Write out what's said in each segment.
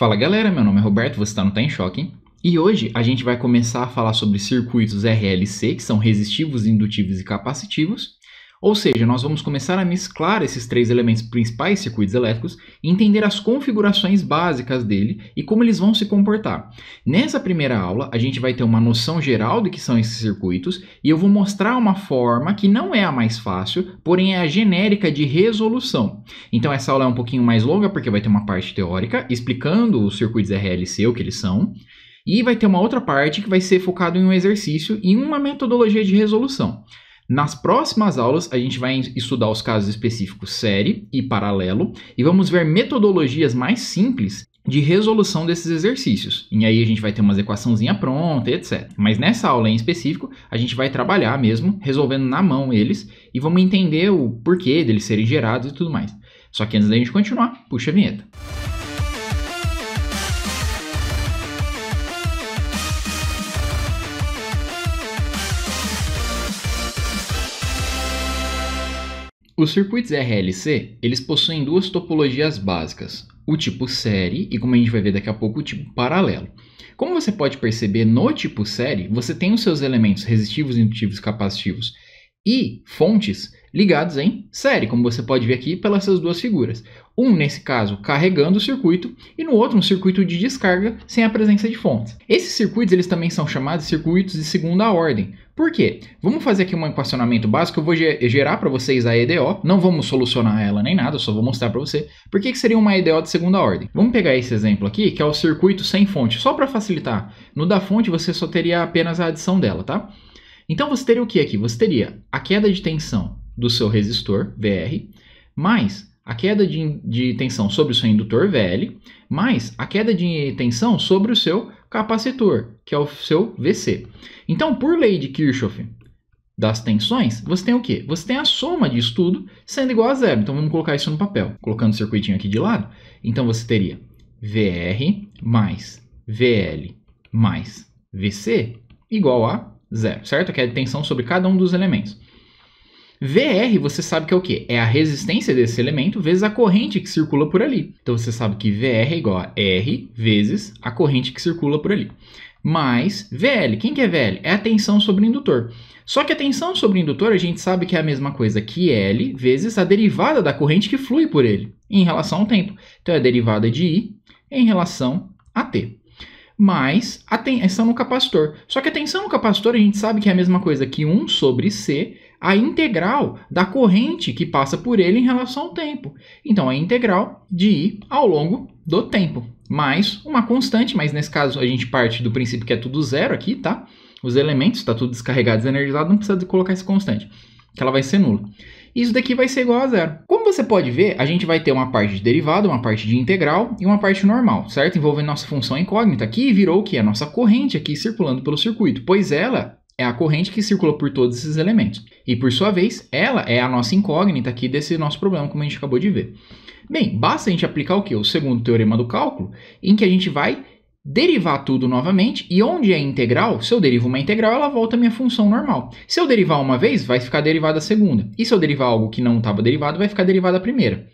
Fala galera, meu nome é Roberto, você está no Tá em Choque. E hoje a gente vai começar a falar sobre circuitos RLC, que são resistivos, indutivos e capacitivos, ou seja, nós vamos começar a mesclar esses três elementos principais circuitos elétricos e entender as configurações básicas dele e como eles vão se comportar. Nessa primeira aula, a gente vai ter uma noção geral do que são esses circuitos e eu vou mostrar uma forma que não é a mais fácil, porém é a genérica de resolução. Então essa aula é um pouquinho mais longa porque vai ter uma parte teórica explicando os circuitos RLC, o que eles são, e vai ter uma outra parte que vai ser focado em um exercício e uma metodologia de resolução. Nas próximas aulas, a gente vai estudar os casos específicos série e paralelo e vamos ver metodologias mais simples de resolução desses exercícios. E aí a gente vai ter umas equaçãozinha pronta, etc. Mas nessa aula em específico, a gente vai trabalhar mesmo, resolvendo na mão eles e vamos entender o porquê deles serem gerados e tudo mais. Só que antes da gente continuar, puxa a vinheta. Os circuitos RLC, eles possuem duas topologias básicas, o tipo série e, como a gente vai ver daqui a pouco, o tipo paralelo. Como você pode perceber no tipo série, você tem os seus elementos resistivos, indutivos, capacitivos e fontes ligados em série, como você pode ver aqui pelas essas duas figuras. Um, nesse caso, carregando o circuito, e no outro, um circuito de descarga sem a presença de fontes. Esses circuitos eles também são chamados de circuitos de segunda ordem, por quê? Vamos fazer aqui um equacionamento básico, eu vou gerar para vocês a EDO, não vamos solucionar ela nem nada, só vou mostrar para você por que, que seria uma EDO de segunda ordem. Vamos pegar esse exemplo aqui, que é o circuito sem fonte, só para facilitar. No da fonte você só teria apenas a adição dela, tá? Então você teria o que aqui? Você teria a queda de tensão do seu resistor, VR, mais a queda de, de, tensão sobre o seu indutor VL, mais a queda de tensão sobre o seu capacitor, que é o seu VC. Então, por lei de Kirchhoff das tensões, você tem o quê? Você tem a soma disso tudo sendo igual a zero. Então, vamos colocar isso no papel, colocando o circuitinho aqui de lado. Então, você teria VR mais VL mais VC igual a zero, certo? Que é a tensão sobre cada um dos elementos. VR, você sabe que é o quê? É a resistência desse elemento vezes a corrente que circula por ali. Então você sabe que VR é igual a R vezes a corrente que circula por ali. Mais VL. Quem que é VL? É a tensão sobre indutor. Só que a tensão sobre indutor a gente sabe que é a mesma coisa que L vezes a derivada da corrente que flui por ele em relação ao tempo. Então é a derivada de I em relação a T mais a tensão no capacitor. Só que a tensão no capacitor a gente sabe que é a mesma coisa que 1 sobre C a integral da corrente que passa por ele em relação ao tempo. Então, a integral de I ao longo do tempo, mais uma constante, mas nesse caso a gente parte do princípio que é tudo zero aqui, tá? Os elementos, está tudo descarregado, desenergizado, não precisa de colocar essa constante, que ela vai ser nula. Isso daqui vai ser igual a zero. Como você pode ver, a gente vai ter uma parte de derivada, uma parte de integral e uma parte normal, certo? Envolvendo nossa função incógnita, que virou o que? A nossa corrente aqui circulando pelo circuito, pois ela é a corrente que circula por todos esses elementos. E por sua vez, ela é a nossa incógnita aqui desse nosso problema, como a gente acabou de ver. Bem, basta a gente aplicar o que? O segundo teorema do cálculo, em que a gente vai derivar tudo novamente, e onde é integral, se eu derivo uma integral, ela volta à minha função normal. Se eu derivar uma vez, vai ficar derivada a segunda. E se eu derivar algo que não estava derivado, vai ficar derivada a primeira.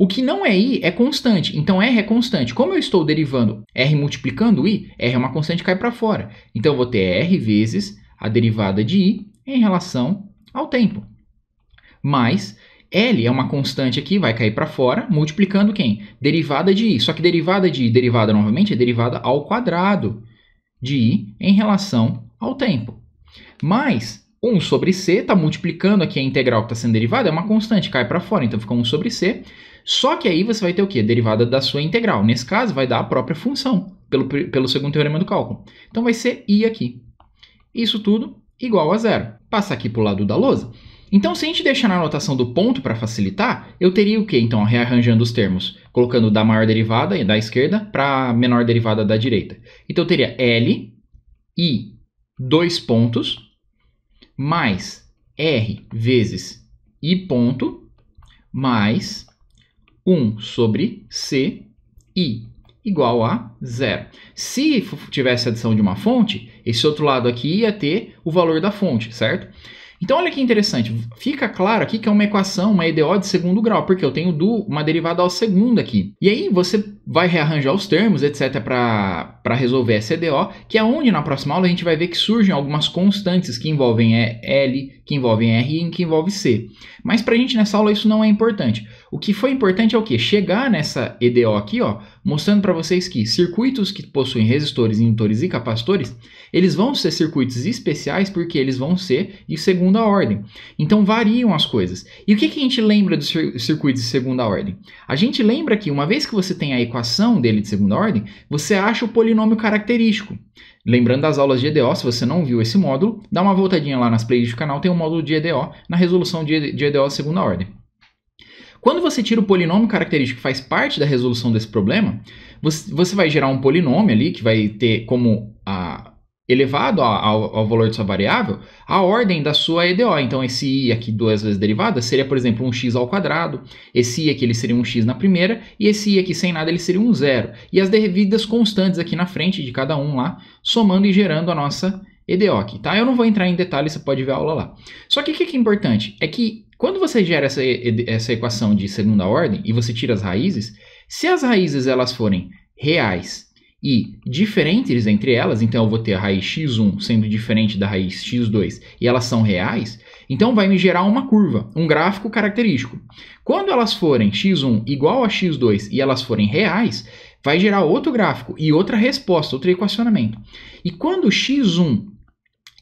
O que não é i é constante, então r é constante. Como eu estou derivando r multiplicando i, r é uma constante que cai para fora. Então eu vou ter r vezes a derivada de i em relação ao tempo. mais L é uma constante aqui, vai cair para fora, multiplicando quem? Derivada de i. Só que derivada de i, derivada novamente, é derivada ao quadrado de i em relação ao tempo. Mais 1 sobre c, está multiplicando aqui a integral que está sendo derivada, é uma constante, cai para fora, então fica 1 sobre c. Só que aí você vai ter o quê? Derivada da sua integral. Nesse caso, vai dar a própria função, pelo, pelo segundo teorema do cálculo. Então vai ser i aqui. Isso tudo igual a zero. Passa aqui para o lado da lousa. Então, se a gente deixar na anotação do ponto para facilitar, eu teria o que então, rearranjando os termos? Colocando da maior derivada da esquerda para a menor derivada da direita. Então, eu teria L, I, dois pontos, mais R vezes I ponto, mais 1 sobre C, I igual a zero. Se tivesse adição de uma fonte, esse outro lado aqui ia ter o valor da fonte, certo? Então olha que interessante, fica claro aqui que é uma equação, uma EDO de segundo grau, porque eu tenho do, uma derivada ao segundo aqui. E aí você vai rearranjar os termos, etc, para resolver essa EDO, que é onde na próxima aula a gente vai ver que surgem algumas constantes que envolvem L, que envolvem R e que envolvem C. Mas para a gente nessa aula isso não é importante. O que foi importante é o que? Chegar nessa EDO aqui, ó, mostrando para vocês que circuitos que possuem resistores, indutores e capacitores, eles vão ser circuitos especiais porque eles vão ser de segunda ordem. Então variam as coisas. E o que, que a gente lembra dos circuitos de segunda ordem? A gente lembra que uma vez que você tem a equação dele de segunda ordem, você acha o polinômio característico. Lembrando das aulas de EDO, se você não viu esse módulo, dá uma voltadinha lá nas playlists do canal, tem um módulo de EDO na resolução de EDO de segunda ordem. Quando você tira o polinômio característico que faz parte da resolução desse problema, você, vai gerar um polinômio ali que vai ter como ah, a, elevado ao, ao, valor de sua variável a ordem da sua EDO. Então, esse i aqui duas vezes derivada seria, por exemplo, um x ao quadrado, esse i aqui ele seria um x na primeira, e esse i aqui sem nada ele seria um zero. E as devidas constantes aqui na frente de cada um lá, somando e gerando a nossa EDO aqui, tá? Eu não vou entrar em detalhes, você pode ver a aula lá. Só que o que é importante? É que quando você gera essa, essa equação de segunda ordem e você tira as raízes, se as raízes elas forem reais e diferentes entre elas, então eu vou ter a raiz x1 sendo diferente da raiz x2 e elas são reais, então vai me gerar uma curva, um gráfico característico. Quando elas forem x1 igual a x2 e elas forem reais, vai gerar outro gráfico e outra resposta, outro equacionamento. E quando x1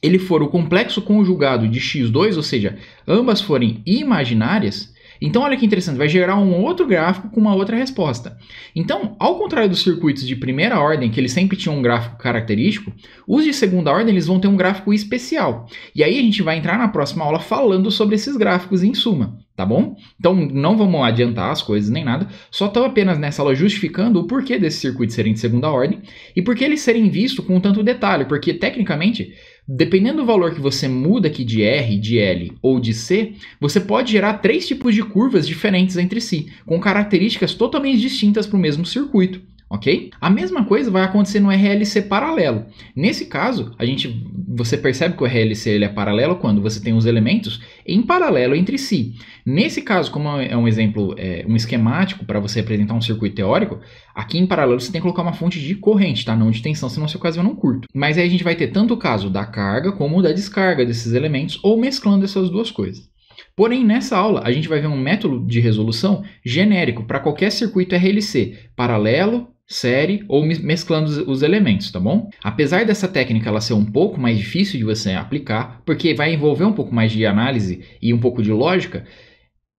ele for o complexo conjugado de x2, ou seja, ambas forem imaginárias, então olha que interessante, vai gerar um outro gráfico com uma outra resposta. Então, ao contrário dos circuitos de primeira ordem, que eles sempre tinham um gráfico característico, os de segunda ordem eles vão ter um gráfico especial. E aí a gente vai entrar na próxima aula falando sobre esses gráficos em suma, tá bom? Então não vamos adiantar as coisas nem nada, só estou apenas nessa aula justificando o porquê desses circuitos serem de segunda ordem e por que eles serem vistos com tanto detalhe, porque tecnicamente Dependendo do valor que você muda aqui de R, de L ou de C, você pode gerar três tipos de curvas diferentes entre si, com características totalmente distintas para o mesmo circuito ok? A mesma coisa vai acontecer no RLC paralelo. Nesse caso, a gente, você percebe que o RLC ele é paralelo quando você tem os elementos em paralelo entre si. Nesse caso, como é um exemplo, é, um esquemático para você representar um circuito teórico, aqui em paralelo você tem que colocar uma fonte de corrente, tá? Não de tensão, senão seu caso eu não curto. Mas aí a gente vai ter tanto o caso da carga como da descarga desses elementos ou mesclando essas duas coisas. Porém, nessa aula, a gente vai ver um método de resolução genérico para qualquer circuito RLC, paralelo, série ou mesclando os elementos, tá bom? Apesar dessa técnica ela ser um pouco mais difícil de você aplicar, porque vai envolver um pouco mais de análise e um pouco de lógica,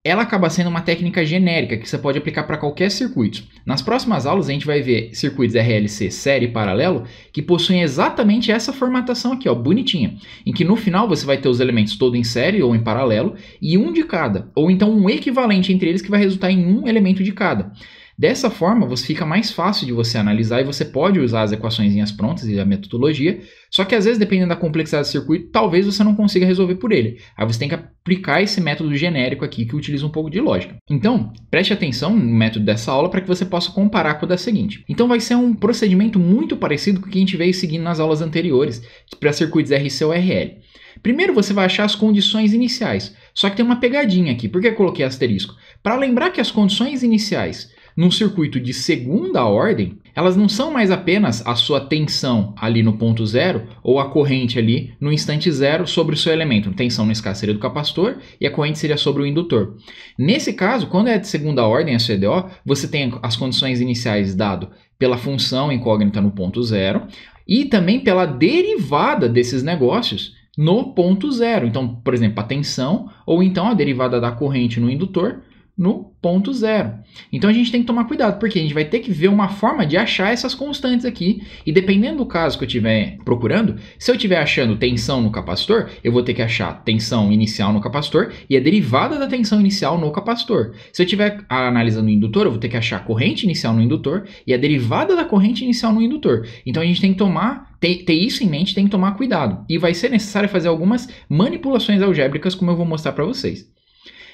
ela acaba sendo uma técnica genérica que você pode aplicar para qualquer circuito. Nas próximas aulas a gente vai ver circuitos RLC série e paralelo que possuem exatamente essa formatação aqui, ó, bonitinha, em que no final você vai ter os elementos todo em série ou em paralelo e um de cada, ou então um equivalente entre eles que vai resultar em um elemento de cada. Dessa forma, você fica mais fácil de você analisar e você pode usar as equações em as prontas e a metodologia, só que às vezes, dependendo da complexidade do circuito, talvez você não consiga resolver por ele. Aí você tem que aplicar esse método genérico aqui que utiliza um pouco de lógica. Então, preste atenção no método dessa aula para que você possa comparar com o da seguinte. Então, vai ser um procedimento muito parecido com o que a gente veio seguindo nas aulas anteriores para circuitos RC ou RL. Primeiro, você vai achar as condições iniciais. Só que tem uma pegadinha aqui. Por que eu coloquei asterisco? Para lembrar que as condições iniciais num circuito de segunda ordem, elas não são mais apenas a sua tensão ali no ponto zero ou a corrente ali no instante zero sobre o seu elemento. Tensão nesse caso seria do capacitor e a corrente seria sobre o indutor. Nesse caso, quando é de segunda ordem a CDO, você tem as condições iniciais dado pela função incógnita no ponto zero e também pela derivada desses negócios no ponto zero. Então, por exemplo, a tensão ou então a derivada da corrente no indutor no ponto zero. Então a gente tem que tomar cuidado, porque a gente vai ter que ver uma forma de achar essas constantes aqui. E dependendo do caso que eu estiver procurando, se eu estiver achando tensão no capacitor, eu vou ter que achar tensão inicial no capacitor e a derivada da tensão inicial no capacitor. Se eu estiver analisando o indutor, eu vou ter que achar a corrente inicial no indutor e a derivada da corrente inicial no indutor. Então a gente tem que tomar ter, ter isso em mente, tem que tomar cuidado. E vai ser necessário fazer algumas manipulações algébricas, como eu vou mostrar para vocês.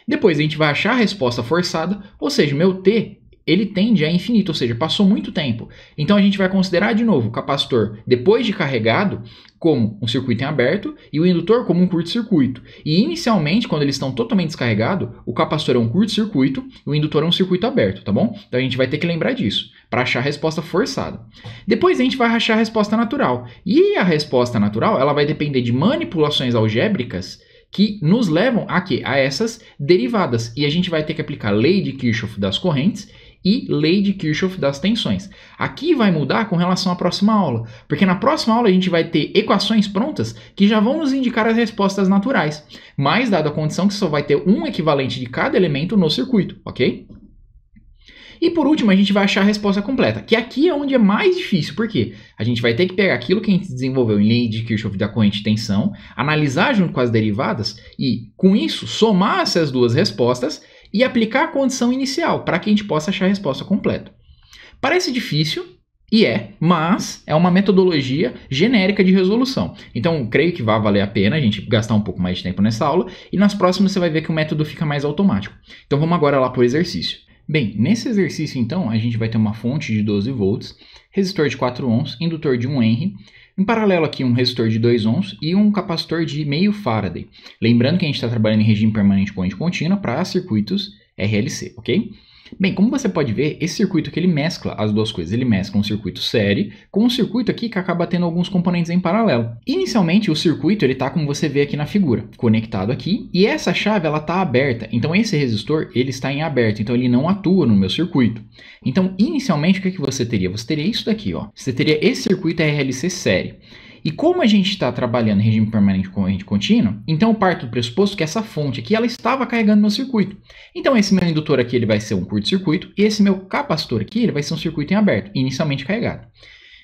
Depois a gente vai achar a resposta forçada, ou seja, meu T ele tende a infinito, ou seja, passou muito tempo. Então a gente vai considerar de novo o capacitor depois de carregado como um circuito em aberto e o indutor como um curto-circuito. E inicialmente, quando eles estão totalmente descarregados, o capacitor é um curto-circuito e o indutor é um circuito aberto, tá bom? Então a gente vai ter que lembrar disso para achar a resposta forçada. Depois a gente vai achar a resposta natural. E a resposta natural, ela vai depender de manipulações algébricas que nos levam a quê? A essas derivadas. E a gente vai ter que aplicar a lei de Kirchhoff das correntes e lei de Kirchhoff das tensões. Aqui vai mudar com relação à próxima aula, porque na próxima aula a gente vai ter equações prontas que já vão nos indicar as respostas naturais, mas dada a condição que só vai ter um equivalente de cada elemento no circuito, ok? E por último, a gente vai achar a resposta completa, que aqui é onde é mais difícil, porque a gente vai ter que pegar aquilo que a gente desenvolveu em lei de Kirchhoff da corrente de tensão, analisar junto com as derivadas e, com isso, somar essas duas respostas e aplicar a condição inicial para que a gente possa achar a resposta completa. Parece difícil, e é, mas é uma metodologia genérica de resolução. Então, creio que vai valer a pena a gente gastar um pouco mais de tempo nessa aula e nas próximas você vai ver que o método fica mais automático. Então, vamos agora lá para o exercício. Bem, nesse exercício então, a gente vai ter uma fonte de 12 volts, resistor de 4 ohms, indutor de 1 henry, em paralelo aqui um resistor de 2 ohms e um capacitor de meio faraday. Lembrando que a gente está trabalhando em regime permanente corrente contínua para circuitos RLC, ok? Bem, como você pode ver, esse circuito que ele mescla as duas coisas, ele mescla um circuito série com um circuito aqui que acaba tendo alguns componentes em paralelo. Inicialmente, o circuito ele está como você vê aqui na figura, conectado aqui, e essa chave ela está aberta. Então esse resistor ele está em aberto, então ele não atua no meu circuito. Então inicialmente o que, é que você teria? Você teria isso daqui, ó. Você teria esse circuito RLC série. E como a gente está trabalhando em regime permanente corrente contínua, então eu parto do pressuposto que essa fonte aqui ela estava carregando meu circuito. Então esse meu indutor aqui ele vai ser um curto-circuito e esse meu capacitor aqui ele vai ser um circuito em aberto, inicialmente carregado.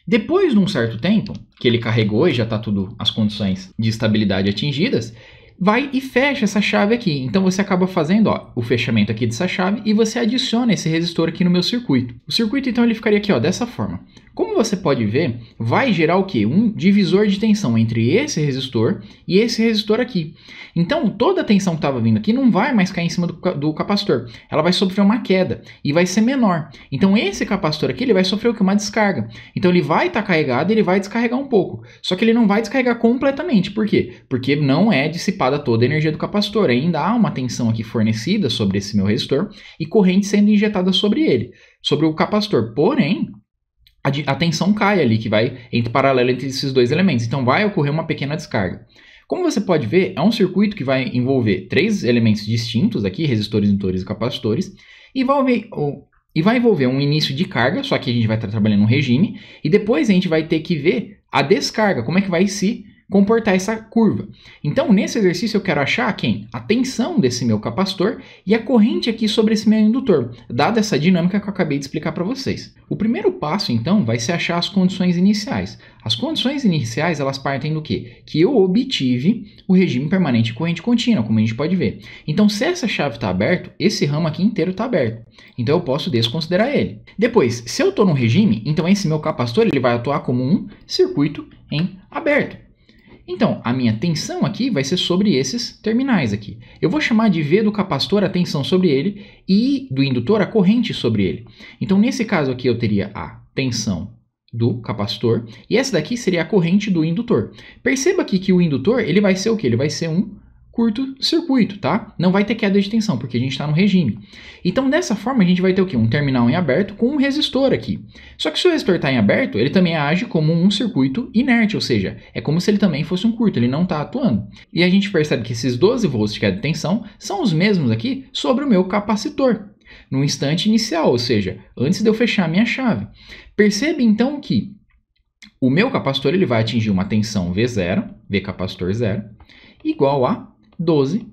Depois de um certo tempo, que ele carregou e já está tudo as condições de estabilidade atingidas, vai e fecha essa chave aqui. Então você acaba fazendo ó, o fechamento aqui dessa chave e você adiciona esse resistor aqui no meu circuito. O circuito então ele ficaria aqui ó, dessa forma. Como você pode ver, vai gerar o que? Um divisor de tensão entre esse resistor e esse resistor aqui. Então, toda a tensão que estava vindo aqui não vai mais cair em cima do, do, capacitor. Ela vai sofrer uma queda e vai ser menor. Então, esse capacitor aqui ele vai sofrer o que? Uma descarga. Então, ele vai estar tá carregado ele vai descarregar um pouco. Só que ele não vai descarregar completamente. Por quê? Porque não é dissipada toda a energia do capacitor. Ainda há uma tensão aqui fornecida sobre esse meu resistor e corrente sendo injetada sobre ele, sobre o capacitor. Porém, a, tensão cai ali, que vai entre paralelo entre esses dois elementos. Então vai ocorrer uma pequena descarga. Como você pode ver, é um circuito que vai envolver três elementos distintos aqui, resistores, indutores e capacitores, e vai, envolver, ou, e vai envolver um início de carga, só que a gente vai estar trabalhando um regime, e depois a gente vai ter que ver a descarga, como é que vai se comportar essa curva. Então, nesse exercício, eu quero achar quem? A tensão desse meu capacitor e a corrente aqui sobre esse meu indutor, dada essa dinâmica que eu acabei de explicar para vocês. O primeiro passo, então, vai ser achar as condições iniciais. As condições iniciais, elas partem do quê? Que eu obtive o regime permanente de corrente contínua, como a gente pode ver. Então, se essa chave está aberta, esse ramo aqui inteiro está aberto. Então, eu posso desconsiderar ele. Depois, se eu estou no regime, então esse meu capacitor ele vai atuar como um circuito em aberto. Então, a minha tensão aqui vai ser sobre esses terminais aqui. Eu vou chamar de V do capacitor a tensão sobre ele e do indutor a corrente sobre ele. Então, nesse caso aqui, eu teria a tensão do capacitor e essa daqui seria a corrente do indutor. Perceba aqui que o indutor ele vai ser o que? Ele vai ser um curto-circuito, tá? Não vai ter queda de tensão, porque a gente está no regime. Então, dessa forma, a gente vai ter o quê? Um terminal em aberto com um resistor aqui. Só que se o resistor está em aberto, ele também age como um circuito inerte, ou seja, é como se ele também fosse um curto, ele não está atuando. E a gente percebe que esses 12 volts de queda de tensão são os mesmos aqui sobre o meu capacitor, no instante inicial, ou seja, antes de eu fechar a minha chave. Percebe então que o meu capacitor ele vai atingir uma tensão V0, V capacitor zero, igual a 12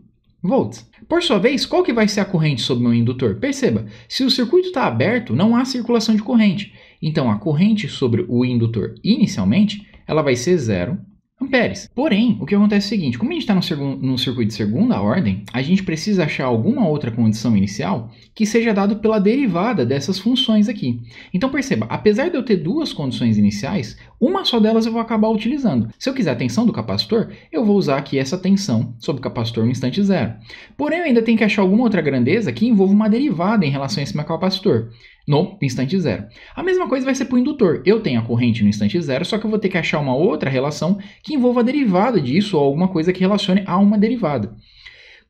volts. Por sua vez, qual que vai ser a corrente sobre meu indutor? Perceba, se o circuito está aberto, não há circulação de corrente. Então, a corrente sobre o indutor inicialmente ela vai ser zero amperes. Então, porém, o que acontece é o seguinte, como a gente está no, no circuito de segunda ordem, a gente precisa achar alguma outra condição inicial que seja dado pela derivada dessas funções aqui. Então perceba, apesar de eu ter duas condições iniciais, uma só delas eu vou acabar utilizando. Se eu quiser a tensão do capacitor, eu vou usar aqui essa tensão sobre o capacitor no instante zero. Porém, eu ainda tenho que achar alguma outra grandeza que envolva uma derivada em relação a esse meu capacitor no instante zero. A mesma coisa vai ser para o indutor. Eu tenho a corrente no instante zero, só que eu vou ter que achar uma outra relação que envolva a derivada disso ou alguma coisa que relacione a uma derivada.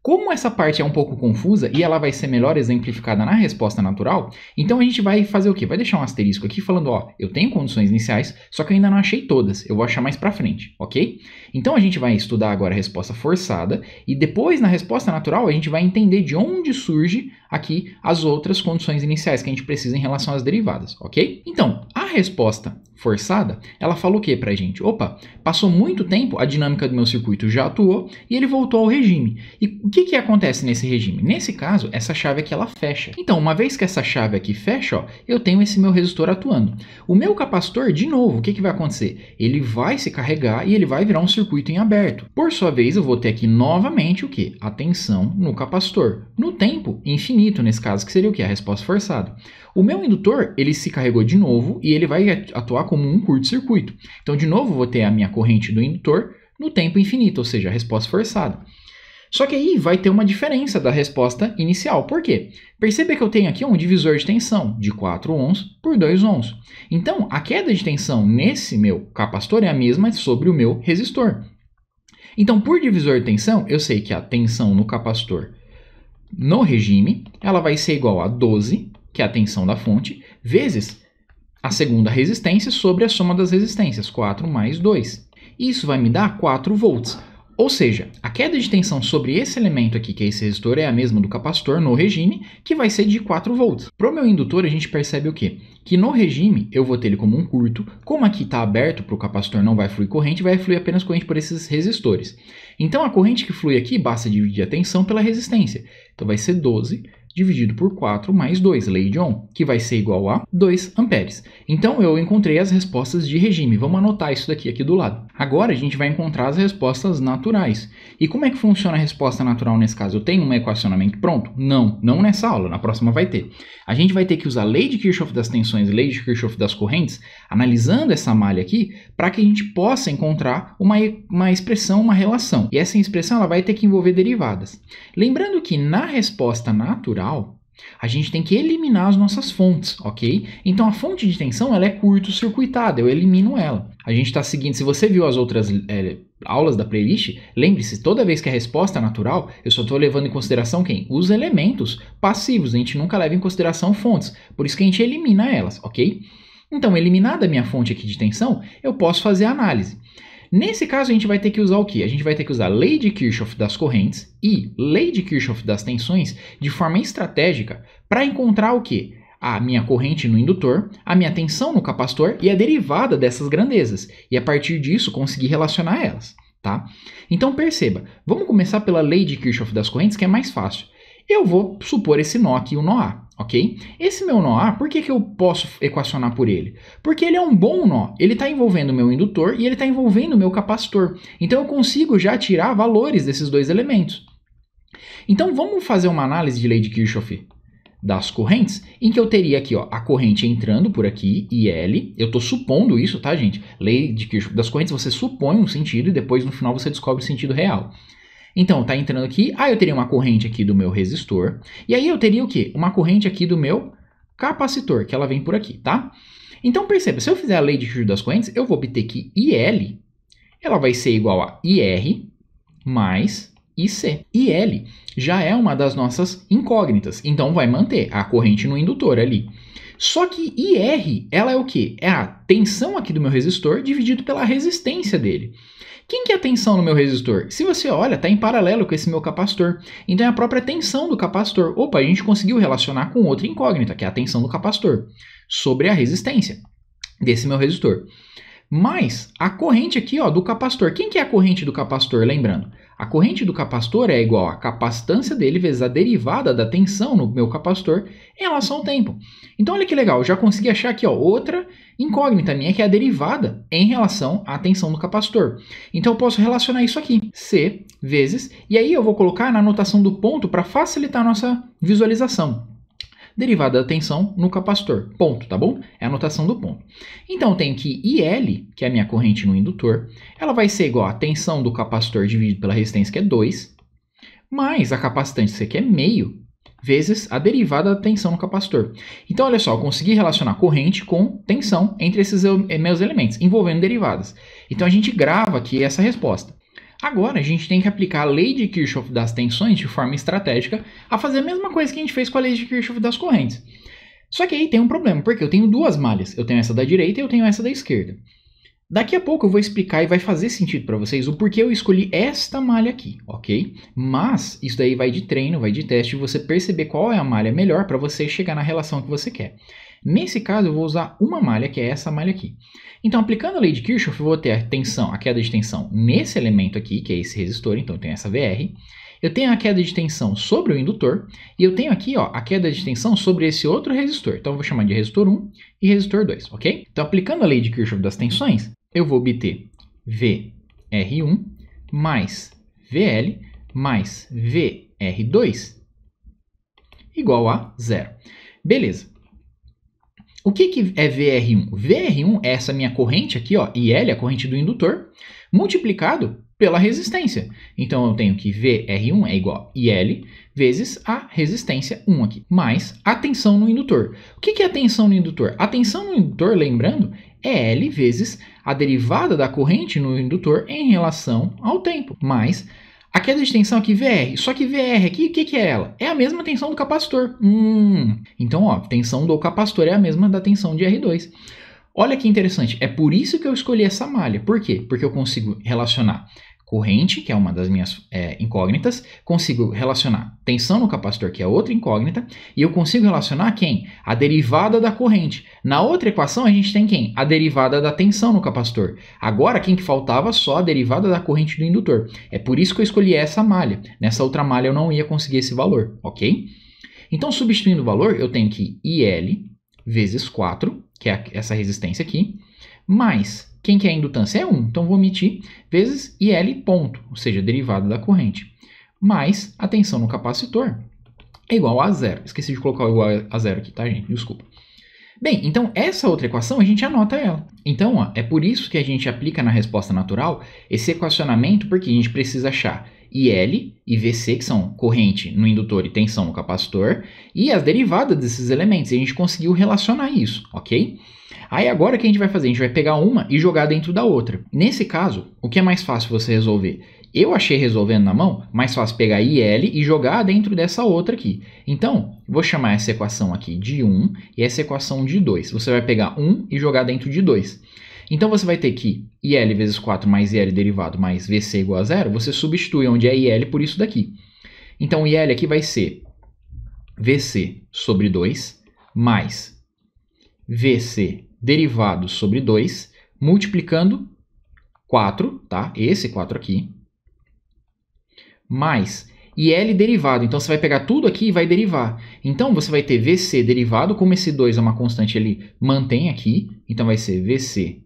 Como essa parte é um pouco confusa e ela vai ser melhor exemplificada na resposta natural, então a gente vai fazer o quê? Vai deixar um asterisco aqui falando, ó, eu tenho condições iniciais, só que eu ainda não achei todas, eu vou achar mais para frente, ok? Então a gente vai estudar agora a resposta forçada e depois na resposta natural a gente vai entender de onde surge aqui as outras condições iniciais que a gente precisa em relação às derivadas, ok? Então, a resposta forçada, ela fala o que a gente? Opa, passou muito tempo, a dinâmica do meu circuito já atuou e ele voltou ao regime. E o que, que acontece nesse regime? Nesse caso, essa chave aqui ela fecha. Então, uma vez que essa chave aqui fecha, ó, eu tenho esse meu resistor atuando. O meu capacitor, de novo, o que, que vai acontecer? Ele vai se carregar e ele vai virar um circuito em aberto. Por sua vez, eu vou ter aqui novamente o que? A tensão no capacitor. No tempo infinito infinito nesse caso, que seria o que? A resposta forçada. O meu indutor, ele se carregou de novo e ele vai atuar como um curto-circuito. Então, de novo, vou ter a minha corrente do indutor no tempo infinito, ou seja, a resposta forçada. Só que aí vai ter uma diferença da resposta inicial. Por quê? Perceba que eu tenho aqui um divisor de tensão de 4 ohms por 2 ohms. Então, a queda de tensão nesse meu capacitor é a mesma sobre o meu resistor. Então, por divisor de tensão, eu sei que a tensão no capacitor no regime, ela vai ser igual a 12, que é a tensão da fonte, vezes a segunda resistência sobre a soma das resistências, 4 mais 2. Isso vai me dar 4 volts. Ou seja, a queda de tensão sobre esse elemento aqui, que é esse resistor, é a mesma do capacitor no regime, que vai ser de 4 volts. Para o meu indutor, a gente percebe o quê? Que no regime eu vou ter ele como um curto, como aqui está aberto para o capacitor não vai fluir corrente, vai fluir apenas corrente por esses resistores. Então a corrente que flui aqui basta dividir a tensão pela resistência. Então vai ser 12 dividido por 4 mais 2, lei de Ohm, que vai ser igual a 2 amperes. Então eu encontrei as respostas de regime. Vamos anotar isso daqui aqui do lado. Agora a gente vai encontrar as respostas naturais. E como é que funciona a resposta natural nesse caso? Eu tenho um equacionamento pronto? Não, não nessa aula, na próxima vai ter. A gente vai ter que usar a lei de Kirchhoff das tensões, lei de Kirchhoff das correntes, analisando essa malha aqui, para que a gente possa encontrar uma, uma expressão, uma relação. E essa expressão ela vai ter que envolver derivadas. Lembrando que na resposta natural natural, a gente tem que eliminar as nossas fontes, ok? Então a fonte de tensão ela é curto-circuitada, eu elimino ela. A gente está seguindo, se você viu as outras é, aulas da playlist, lembre-se, toda vez que a resposta é natural, eu só estou levando em consideração quem? Os elementos passivos, a gente nunca leva em consideração fontes, por isso que a gente elimina elas, ok? Então, eliminada a minha fonte aqui de tensão, eu posso fazer a análise. Nesse caso, a gente vai ter que usar o que? A gente vai ter que usar lei de Kirchhoff das correntes e lei de Kirchhoff das tensões de forma estratégica para encontrar o que? a minha corrente no indutor, a minha tensão no capacitor e a derivada dessas grandezas, e a partir disso conseguir relacionar elas. Tá? Então perceba, vamos começar pela lei de Kirchhoff das correntes, que é mais fácil. Eu vou supor esse nó aqui, o nó A ok? Esse meu nó A, por que, que eu posso equacionar por ele? Porque ele é um bom nó, ele está envolvendo o meu indutor e ele está envolvendo o meu capacitor. Então eu consigo já tirar valores desses dois elementos. Então vamos fazer uma análise de lei de Kirchhoff das correntes, em que eu teria aqui ó, a corrente entrando por aqui, IL, eu estou supondo isso, tá gente? Lei de Kirchhoff das correntes, você supõe um sentido e depois no final você descobre o sentido real. Então, tá entrando aqui, aí eu teria uma corrente aqui do meu resistor, e aí eu teria o quê? Uma corrente aqui do meu capacitor, que ela vem por aqui, tá? Então, perceba, se eu fizer a lei de Kirchhoff das correntes, eu vou obter que IL, ela vai ser igual a IR mais IC. IL já é uma das nossas incógnitas, então vai manter a corrente no indutor ali. Só que IR, ela é o que? É a tensão aqui do meu resistor dividido pela resistência dele. Quem que é a tensão no meu resistor? Se você olha, está em paralelo com esse meu capacitor. Então é a própria tensão do capacitor. Opa, a gente conseguiu relacionar com outra incógnita, que é a tensão do capacitor, sobre a resistência desse meu resistor. Mas a corrente aqui ó, do capacitor, quem que é a corrente do capacitor, lembrando? A corrente do capacitor é igual à capacitância dele vezes a derivada da tensão no meu capacitor em relação ao tempo. Então olha que legal, já consegui achar aqui ó, outra incógnita minha que é a derivada em relação à tensão do capacitor. Então eu posso relacionar isso aqui, C vezes, e aí eu vou colocar na notação do ponto para facilitar a nossa visualização derivada da tensão no capacitor. Ponto, tá bom? É a notação do ponto. Então, tem que IL, que é a minha corrente no indutor, ela vai ser igual à tensão do capacitor dividido pela resistência, que é 2, mais a capacitância, que é meio, vezes a derivada da tensão no capacitor. Então, olha só, eu consegui relacionar corrente com tensão entre esses meus elementos, envolvendo derivadas. Então, a gente grava aqui essa resposta. Agora a gente tem que aplicar a lei de Kirchhoff das tensões de forma estratégica a fazer a mesma coisa que a gente fez com a lei de Kirchhoff das correntes. Só que aí tem um problema, porque eu tenho duas malhas. Eu tenho essa da direita e eu tenho essa da esquerda. Daqui a pouco eu vou explicar e vai fazer sentido para vocês o porquê eu escolhi esta malha aqui, ok? Mas isso daí vai de treino, vai de teste, você perceber qual é a malha melhor para você chegar na relação que você quer. Nesse caso, eu vou usar uma malha, que é essa malha aqui. Então, aplicando a lei de Kirchhoff, eu vou ter a tensão, a queda de tensão nesse elemento aqui, que é esse resistor, então eu tenho essa VR. Eu tenho a queda de tensão sobre o indutor e eu tenho aqui ó, a queda de tensão sobre esse outro resistor. Então, eu vou chamar de resistor 1 e resistor 2, ok? Então, aplicando a lei de Kirchhoff das tensões, eu vou obter VR1 mais VL mais VR2 igual a zero. Beleza. O que, que é VR1? VR1 é essa minha corrente aqui, ó, IL, a corrente do indutor, multiplicado pela resistência. Então eu tenho que VR1 é igual a IL vezes a resistência 1 aqui, mais a tensão no indutor. O que, que é a tensão no indutor? A tensão no indutor, lembrando, é L vezes a derivada da corrente no indutor em relação ao tempo, mais queda de tensão aqui é VR, só que VR aqui, o que, que é ela? É a mesma tensão do capacitor. Hum, então, ó, tensão do capacitor é a mesma da tensão de R2. Olha que interessante, é por isso que eu escolhi essa malha. Por quê? Porque eu consigo relacionar corrente, que é uma das minhas é, incógnitas, consigo relacionar tensão no capacitor, que é outra incógnita, e eu consigo relacionar quem? A derivada da corrente. Na outra equação, a gente tem quem? A derivada da tensão no capacitor. Agora, quem que faltava? Só a derivada da corrente do indutor. É por isso que eu escolhi essa malha. Nessa outra malha, eu não ia conseguir esse valor, ok? Então, substituindo o valor, eu tenho que IL vezes 4, que é essa resistência aqui, mais quem que é a indutância? É 1, então vou omitir, vezes IL ponto, ou seja, derivada da corrente, mais a tensão no capacitor é igual a zero. Esqueci de colocar o igual a zero aqui, tá, gente? Desculpa. Bem, então essa outra equação a gente anota ela. Então, ó, é por isso que a gente aplica na resposta natural esse equacionamento, porque a gente precisa achar IL e VC, que são corrente no indutor e tensão no capacitor, e as derivadas desses elementos. E a gente conseguiu relacionar isso, ok? Aí agora o que a gente vai fazer? A gente vai pegar uma e jogar dentro da outra. Nesse caso, o que é mais fácil você resolver? Eu achei resolvendo na mão mais fácil pegar IL e jogar dentro dessa outra aqui. Então, vou chamar essa equação aqui de 1 e essa equação de 2. Você vai pegar 1 e jogar dentro de 2. Então, você vai ter que IL vezes 4 mais IL derivado mais VC igual a zero. Você substitui onde é IL por isso daqui. Então, IL aqui vai ser VC sobre 2 mais VC derivado sobre 2, multiplicando 4, tá? Esse 4 aqui, mais e L derivado. Então você vai pegar tudo aqui e vai derivar. Então você vai ter VC derivado, como esse 2 é uma constante, ele mantém aqui. Então vai ser VC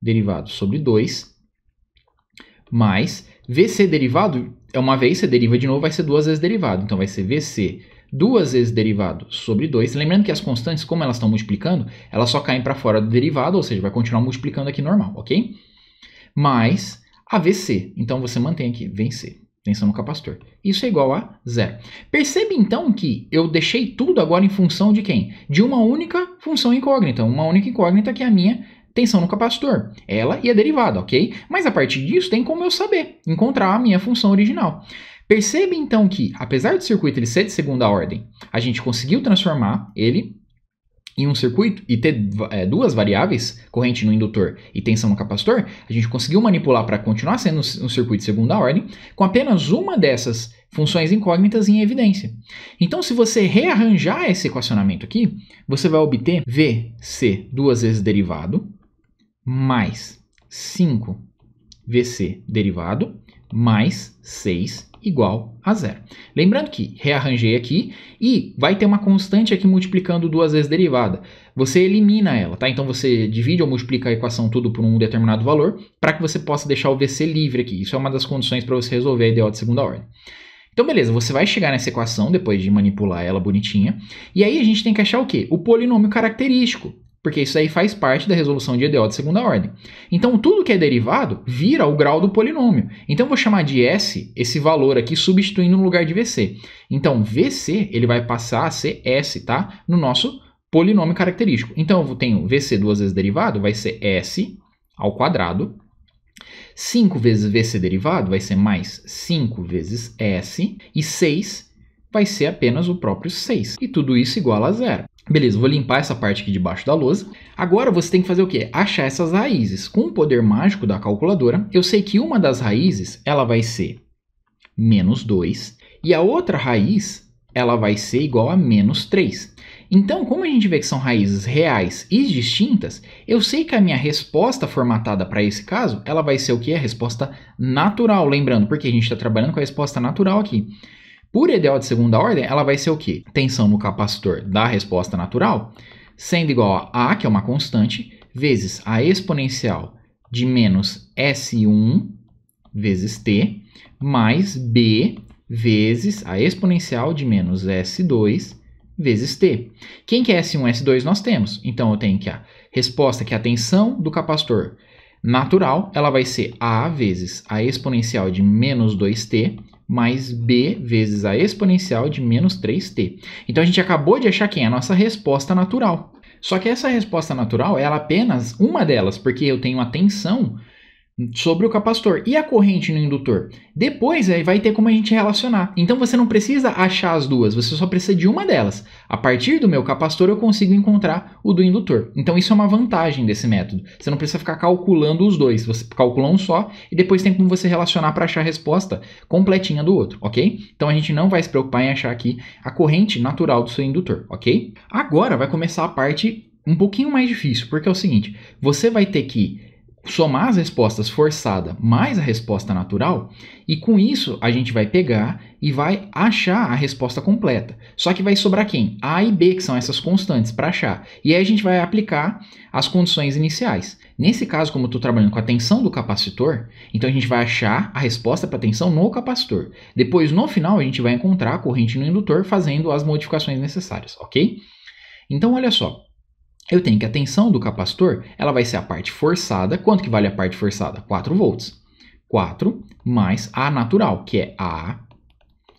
derivado sobre 2 mais VC derivado, é uma vez, você deriva de novo, vai ser duas vezes derivado. Então vai ser VC duas vezes derivado sobre 2. Lembrando que as constantes, como elas estão multiplicando, elas só caem para fora do derivado, ou seja, vai continuar multiplicando aqui normal, ok? Mais AVC. Então você mantém aqui, vencer. Tensão no capacitor. Isso é igual a zero. Percebe então que eu deixei tudo agora em função de quem? De uma única função incógnita. Uma única incógnita que é a minha tensão no capacitor. Ela e a derivada, ok? Mas a partir disso tem como eu saber encontrar a minha função original. Perceba então que, apesar do circuito ele ser de segunda ordem, a gente conseguiu transformar ele em um circuito e ter é, duas variáveis, corrente no indutor e tensão no capacitor, a gente conseguiu manipular para continuar sendo um circuito de segunda ordem, com apenas uma dessas funções incógnitas em evidência. Então, se você rearranjar esse equacionamento aqui, você vai obter VC duas vezes derivado mais 5 VC derivado mais 6 igual a zero. Lembrando que rearranjei aqui e vai ter uma constante aqui multiplicando duas vezes derivada. Você elimina ela, tá? Então você divide ou multiplica a equação tudo por um determinado valor para que você possa deixar o VC livre aqui. Isso é uma das condições para você resolver a ideal de segunda ordem. Então, beleza, você vai chegar nessa equação depois de manipular ela bonitinha. E aí a gente tem que achar o quê? O polinômio característico. Porque isso aí faz parte da resolução de EDO de segunda ordem. Então, tudo que é derivado vira o grau do polinômio. Então, eu vou chamar de S esse valor aqui, substituindo no lugar de VC. Então, VC ele vai passar a ser S, tá? No nosso polinômio característico. Então, eu tenho VC duas vezes derivado, vai ser S ao quadrado. 5 vezes VC derivado vai ser mais 5 vezes S. E 6 vai ser apenas o próprio 6. E tudo isso igual a zero. Beleza, vou limpar essa parte aqui debaixo da lousa. Agora você tem que fazer o quê? Achar essas raízes. Com o poder mágico da calculadora, eu sei que uma das raízes ela vai ser menos 2 e a outra raiz ela vai ser igual a menos 3. Então, como a gente vê que são raízes reais e distintas, eu sei que a minha resposta formatada para esse caso, ela vai ser o que? A resposta natural, lembrando, porque a gente está trabalhando com a resposta natural aqui. Por ideal de segunda ordem, ela vai ser o quê? Tensão no capacitor da resposta natural, sendo igual a A, que é uma constante, vezes a exponencial de menos S1 vezes T, mais B vezes a exponencial de menos S2 vezes T. Quem que é S1 S2 nós temos? Então, eu tenho que a resposta, que é a tensão do capacitor natural, ela vai ser A vezes a exponencial de menos 2T mais b vezes a exponencial de menos 3t. Então a gente acabou de achar quem? É a nossa resposta natural. Só que essa resposta natural é apenas uma delas, porque eu tenho a tensão sobre o capacitor e a corrente no indutor. Depois aí vai ter como a gente relacionar. Então você não precisa achar as duas, você só precisa de uma delas. A partir do meu capacitor eu consigo encontrar o do indutor. Então isso é uma vantagem desse método. Você não precisa ficar calculando os dois, você calcula um só e depois tem como você relacionar para achar a resposta completinha do outro, ok? Então a gente não vai se preocupar em achar aqui a corrente natural do seu indutor, ok? Agora vai começar a parte um pouquinho mais difícil, porque é o seguinte, você vai ter que somar as respostas forçada mais a resposta natural, e com isso a gente vai pegar e vai achar a resposta completa. Só que vai sobrar quem? A e B, que são essas constantes para achar. E aí a gente vai aplicar as condições iniciais. Nesse caso, como eu estou trabalhando com a tensão do capacitor, então a gente vai achar a resposta para a tensão no capacitor. Depois, no final, a gente vai encontrar a corrente no indutor fazendo as modificações necessárias, ok? Então, olha só, eu tenho que a tensão do capacitor ela vai ser a parte forçada. Quanto que vale a parte forçada? 4 volts. 4 mais A natural, que é A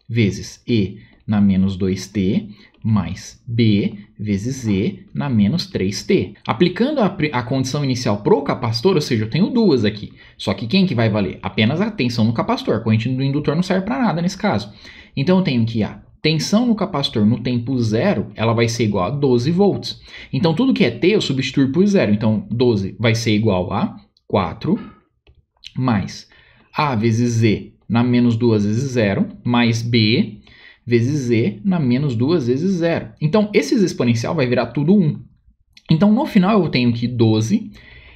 vezes E na menos 2T, mais B vezes E na menos 3T. Aplicando a, a condição inicial para o capacitor, ou seja, eu tenho duas aqui. Só que quem que vai valer? Apenas a tensão no capacitor. A corrente do indutor não serve para nada nesse caso. Então eu tenho que A Tensão no capacitor no tempo zero, ela vai ser igual a 12 volts. Então, tudo que é T eu substituo por zero. Então, 12 vai ser igual a 4 mais A vezes Z na menos 2 vezes zero, mais B vezes Z na menos 2 vezes zero. Então, esses exponencial vai virar tudo 1. Então, no final, eu tenho que 12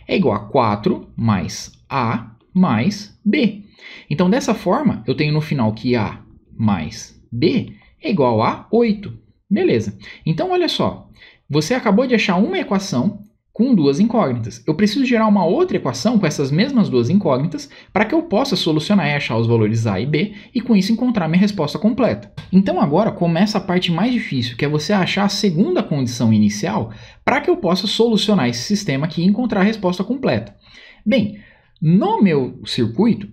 é igual a 4 mais A mais B. Então, dessa forma, eu tenho no final que A mais B é igual a 8. Beleza. Então, olha só. Você acabou de achar uma equação com duas incógnitas. Eu preciso gerar uma outra equação com essas mesmas duas incógnitas para que eu possa solucionar e achar os valores a e b e com isso encontrar minha resposta completa. Então agora começa a parte mais difícil, que é você achar a segunda condição inicial para que eu possa solucionar esse sistema aqui e encontrar a resposta completa. Bem, no meu circuito,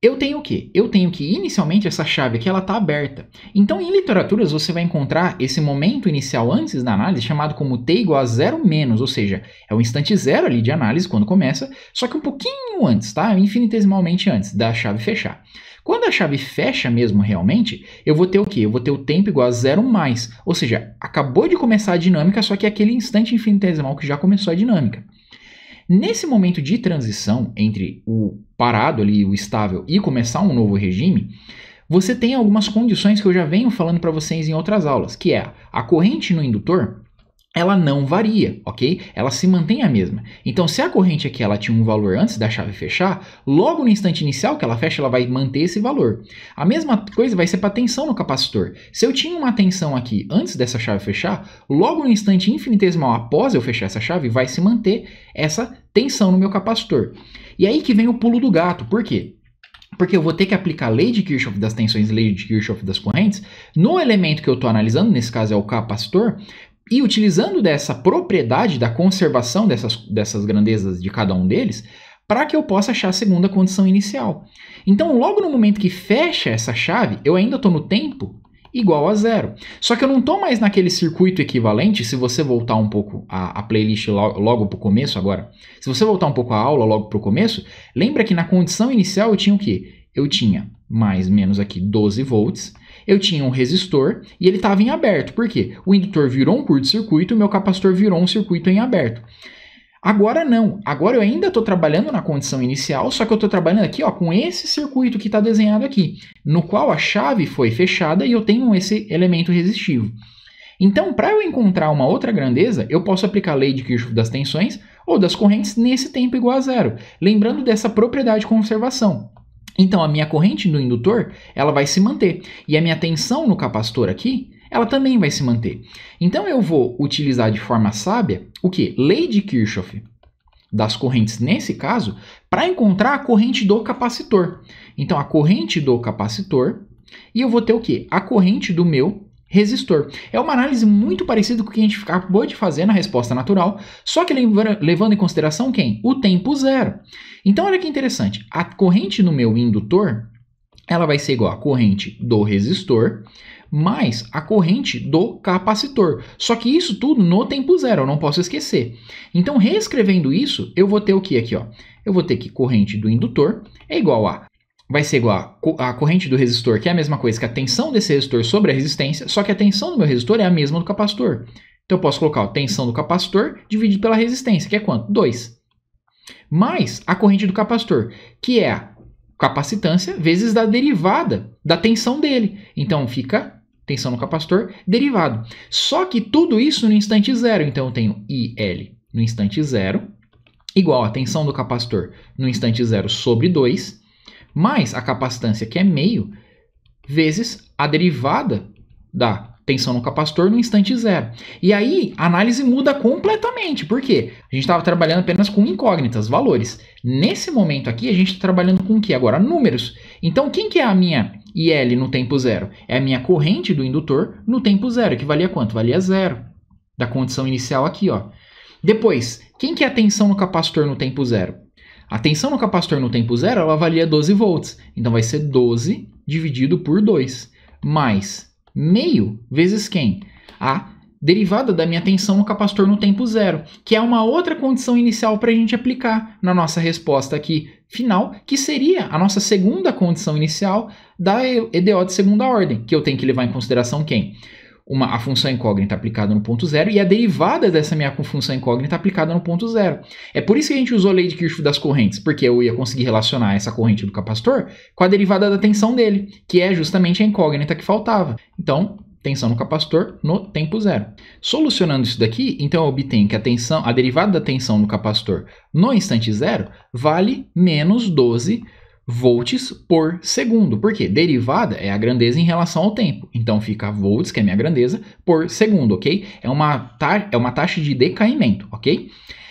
eu tenho o quê? Eu tenho que inicialmente essa chave aqui ela está aberta. Então em literaturas você vai encontrar esse momento inicial antes da análise chamado como t igual a zero menos, ou seja, é o instante zero ali de análise quando começa, só que um pouquinho antes, tá? Infinitesimalmente antes da chave fechar. Quando a chave fecha mesmo realmente, eu vou ter o quê? Eu vou ter o tempo igual a zero mais, ou seja, acabou de começar a dinâmica, só que é aquele instante infinitesimal que já começou a dinâmica. Nesse momento de transição entre o parado ali, o estável e começar um novo regime, você tem algumas condições que eu já venho falando para vocês em outras aulas, que é a corrente no indutor ela não varia, ok? Ela se mantém a mesma. Então, se a corrente aqui ela tinha um valor antes da chave fechar, logo no instante inicial que ela fecha, ela vai manter esse valor. A mesma coisa vai ser para a tensão no capacitor. Se eu tinha uma tensão aqui antes dessa chave fechar, logo no instante infinitesimal após eu fechar essa chave, vai se manter essa tensão no meu capacitor. E aí que vem o pulo do gato. Por quê? porque eu vou ter que aplicar a lei de Kirchhoff das tensões lei de Kirchhoff das correntes no elemento que eu estou analisando, nesse caso é o capacitor, e utilizando dessa propriedade da conservação dessas, dessas grandezas de cada um deles, para que eu possa achar a segunda condição inicial. Então, logo no momento que fecha essa chave, eu ainda estou no tempo igual a zero. Só que eu não estou mais naquele circuito equivalente, se você voltar um pouco a, a playlist lo, logo para o começo agora, se você voltar um pouco a aula logo para o começo, lembra que na condição inicial eu tinha o quê? Eu tinha mais menos aqui 12 volts, eu tinha um resistor e ele estava em aberto. Por quê? O indutor virou um curto-circuito, o meu capacitor virou um circuito em aberto. Agora não, agora eu ainda estou trabalhando na condição inicial, só que eu estou trabalhando aqui ó, com esse circuito que está desenhado aqui, no qual a chave foi fechada e eu tenho esse elemento resistivo. Então, para eu encontrar uma outra grandeza, eu posso aplicar a lei de Kirchhoff das tensões ou das correntes nesse tempo igual a zero, lembrando dessa propriedade de conservação. Então a minha corrente do indutor, ela vai se manter e a minha tensão no capacitor aqui, ela também vai se manter. Então eu vou utilizar de forma sábia o que? Lei de Kirchhoff das correntes nesse caso para encontrar a corrente do capacitor. Então a corrente do capacitor e eu vou ter o que? A corrente do meu resistor. É uma análise muito parecida com o que a gente acabou de fazer na resposta natural, só que levando em consideração quem? O tempo zero. Então olha que interessante, a corrente no meu indutor, ela vai ser igual à corrente do resistor mais a corrente do capacitor. Só que isso tudo no tempo zero, eu não posso esquecer. Então, reescrevendo isso, eu vou ter o que aqui? Ó? Eu vou ter que corrente do indutor é igual a vai ser igual à corrente do resistor, que é a mesma coisa que a tensão desse resistor sobre a resistência, só que a tensão do meu resistor é a mesma do capacitor. Então eu posso colocar a tensão do capacitor dividido pela resistência, que é quanto? 2. Mais a corrente do capacitor, que é a capacitância vezes a derivada da tensão dele. Então fica tensão no capacitor derivado. Só que tudo isso no instante zero. Então eu tenho IL no instante zero igual a tensão do capacitor no instante zero sobre 2 mais a capacitância, que é meio, vezes a derivada da tensão no capacitor no instante zero. E aí a análise muda completamente, porque a gente estava trabalhando apenas com incógnitas, valores. Nesse momento aqui a gente está trabalhando com o que agora? Números. Então quem que é a minha IL no tempo zero? É a minha corrente do indutor no tempo zero, que valia quanto? Valia zero, da condição inicial aqui. ó. Depois, quem que é a tensão no capacitor no tempo zero? A tensão no capacitor no tempo zero ela valia 12 volts, então vai ser 12 dividido por 2, mais meio vezes quem? A derivada da minha tensão no capacitor no tempo zero, que é uma outra condição inicial para a gente aplicar na nossa resposta aqui final, que seria a nossa segunda condição inicial da EDO de segunda ordem, que eu tenho que levar em consideração quem? uma, a função incógnita aplicada no ponto zero e a derivada dessa minha função incógnita aplicada no ponto zero. É por isso que a gente usou a lei de Kirchhoff das correntes, porque eu ia conseguir relacionar essa corrente do capacitor com a derivada da tensão dele, que é justamente a incógnita que faltava. Então, tensão no capacitor no tempo zero. Solucionando isso daqui, então eu obtenho que a tensão, a derivada da tensão no capacitor no instante zero vale menos 12 volts por segundo. Porque derivada é a grandeza em relação ao tempo. Então fica volts, que é minha grandeza, por segundo, ok? É uma, é uma taxa de decaimento, ok?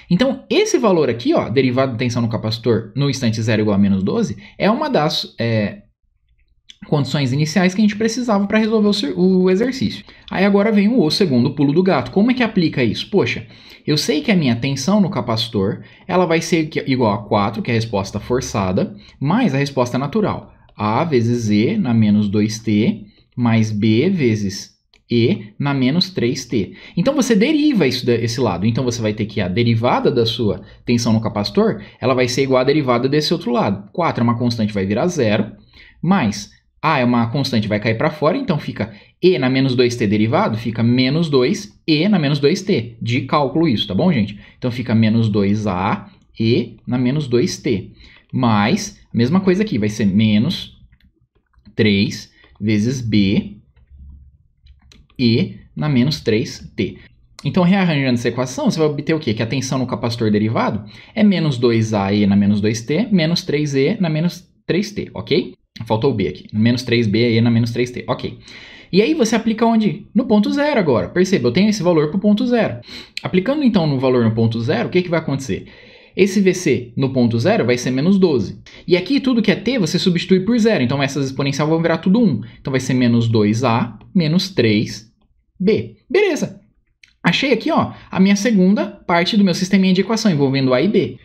Então, esse valor aqui, ó, derivado da tensão no capacitor no instante zero igual a menos 12, é uma das é, condições iniciais que a gente precisava para resolver o, o, exercício. Aí agora vem o, segundo pulo do gato. Como é que aplica isso? Poxa, eu sei que a minha tensão no capacitor ela vai ser igual a 4, que é a resposta forçada, mais a resposta natural. A vezes Z na menos 2T, mais B vezes e na menos 3t. Então você deriva isso desse lado. Então você vai ter que a derivada da sua tensão no capacitor, ela vai ser igual à derivada desse outro lado. 4 é uma constante, vai virar zero, mais a é uma constante, vai cair para fora, então fica E na menos 2t derivado, fica menos 2 E na menos 2t. De cálculo isso, tá bom, gente? Então fica menos 2A E na menos 2t. Mais, a mesma coisa aqui, vai ser menos 3 vezes B E na menos 3t. Então, rearranjando essa equação, você vai obter o quê? Que a tensão no capacitor derivado é menos 2ae na menos 2t, menos 3e na menos 3t, ok? Faltou o B aqui. Menos 3B e é na menos 3T. Ok. E aí você aplica onde? No ponto zero agora. Perceba, eu tenho esse valor para o ponto zero. Aplicando então no valor no ponto zero, o que, que vai acontecer? Esse VC no ponto zero vai ser menos 12. E aqui tudo que é T você substitui por zero. Então essas exponencial vão virar tudo 1. Então vai ser menos 2A menos 3B. Beleza. Achei aqui ó, a minha segunda parte do meu sisteminha de equação envolvendo A e B.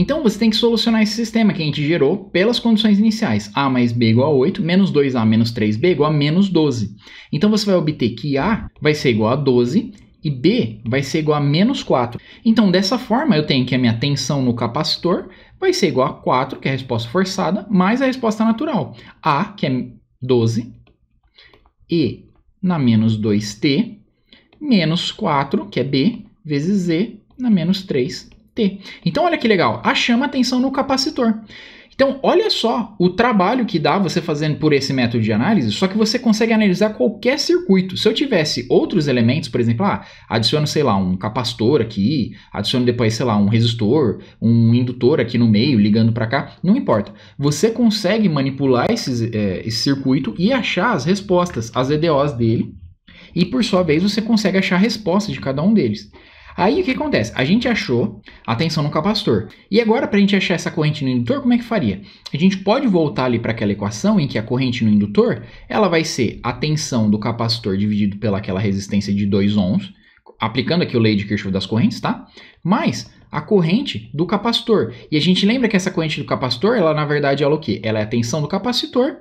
Então você tem que solucionar esse sistema que a gente gerou pelas condições iniciais. A mais B igual a 8, menos 2A menos 3B igual a menos 12. Então você vai obter que A vai ser igual a 12 e B vai ser igual a menos 4. Então dessa forma eu tenho que a minha tensão no capacitor vai ser igual a 4, que é a resposta forçada, mais a resposta natural. A, que é 12, E na menos 2T, menos 4, que é B, vezes Z, na menos 3 T. Então olha que legal, a chama atenção no capacitor. Então, olha só o trabalho que dá você fazendo por esse método de análise, só que você consegue analisar qualquer circuito. Se eu tivesse outros elementos, por exemplo, ah, adiciono, sei lá, um capacitor aqui, adiciono depois, sei lá, um resistor, um indutor aqui no meio, ligando para cá, não importa. Você consegue manipular esses, é, esse circuito e achar as respostas, as EDOs dele, e por sua vez você consegue achar a resposta de cada um deles. Aí o que acontece? A gente achou a tensão no capacitor. E agora, para a gente achar essa corrente no indutor, como é que faria? A gente pode voltar ali para aquela equação em que a corrente no indutor ela vai ser a tensão do capacitor dividido pelaquela resistência de 2 ohms, aplicando aqui o lei de Kirchhoff das correntes, tá? Mais a corrente do capacitor. E a gente lembra que essa corrente do capacitor, ela na verdade ela é o quê? Ela é a tensão do capacitor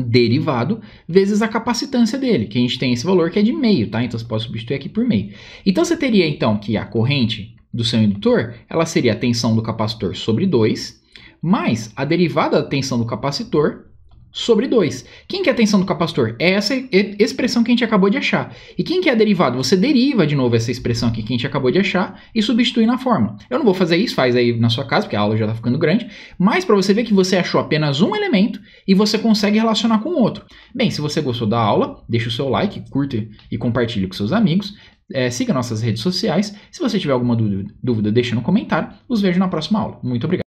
derivado vezes a capacitância dele, que a gente tem esse valor que é de meio, tá? Então você pode substituir aqui por meio. Então você teria então que a corrente do seu indutor, ela seria a tensão do capacitor sobre 2, mais a derivada da tensão do capacitor sobre 2. Quem que é a tensão do capacitor? É essa expressão que a gente acabou de achar. E quem que é a derivada? Você deriva de novo essa expressão aqui que a gente acabou de achar e substitui na fórmula. Eu não vou fazer isso, faz aí na sua casa, porque a aula já está ficando grande, mas para você ver que você achou apenas um elemento e você consegue relacionar com o outro. Bem, se você gostou da aula, deixa o seu like, curta e compartilhe com seus amigos. É, siga nossas redes sociais. Se você tiver alguma dúvida, deixa no comentário. Os vejo na próxima aula. Muito obrigado.